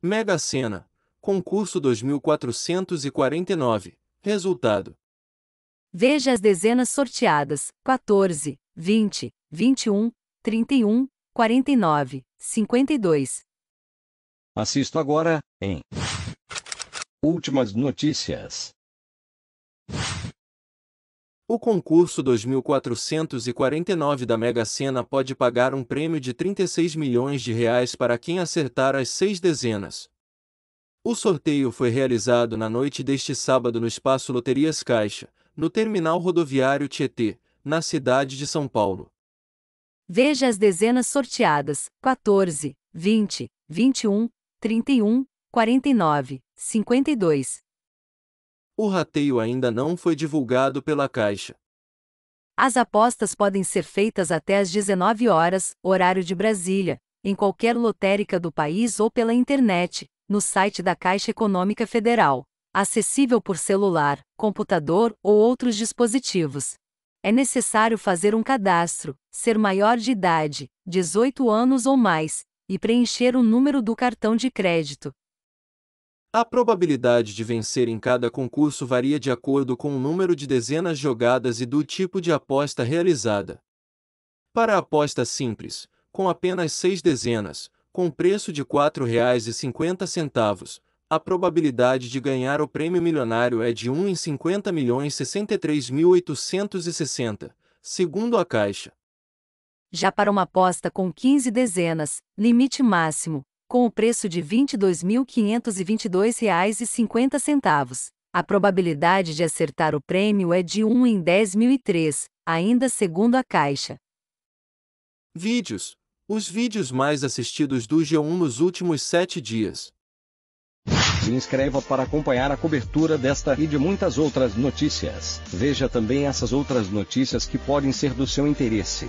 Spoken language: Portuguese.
Mega Sena. Concurso 2449. Resultado. Veja as dezenas sorteadas: 14, 20, 21, 31, 49, 52. Assisto agora, em Últimas notícias. O concurso 2449 da Mega Sena pode pagar um prêmio de 36 milhões de reais para quem acertar as seis dezenas. O sorteio foi realizado na noite deste sábado no Espaço Loterias Caixa, no terminal rodoviário Tietê, na cidade de São Paulo. Veja as dezenas sorteadas: 14, 20, 21, 31, 49, 52, o rateio ainda não foi divulgado pela Caixa. As apostas podem ser feitas até às 19 horas, horário de Brasília, em qualquer lotérica do país ou pela internet, no site da Caixa Econômica Federal, acessível por celular, computador ou outros dispositivos. É necessário fazer um cadastro, ser maior de idade, 18 anos ou mais, e preencher o número do cartão de crédito, a probabilidade de vencer em cada concurso varia de acordo com o número de dezenas jogadas e do tipo de aposta realizada. Para a aposta simples, com apenas seis dezenas, com preço de R$ 4,50, a probabilidade de ganhar o prêmio milionário é de 1 em 50 milhões 63.860, segundo a Caixa. Já para uma aposta com 15 dezenas, limite máximo, com o preço de R$ 22.522,50. A probabilidade de acertar o prêmio é de 1 em 10.003, ainda segundo a Caixa. Vídeos. Os vídeos mais assistidos do G1 nos últimos sete dias. Se inscreva para acompanhar a cobertura desta e de muitas outras notícias. Veja também essas outras notícias que podem ser do seu interesse.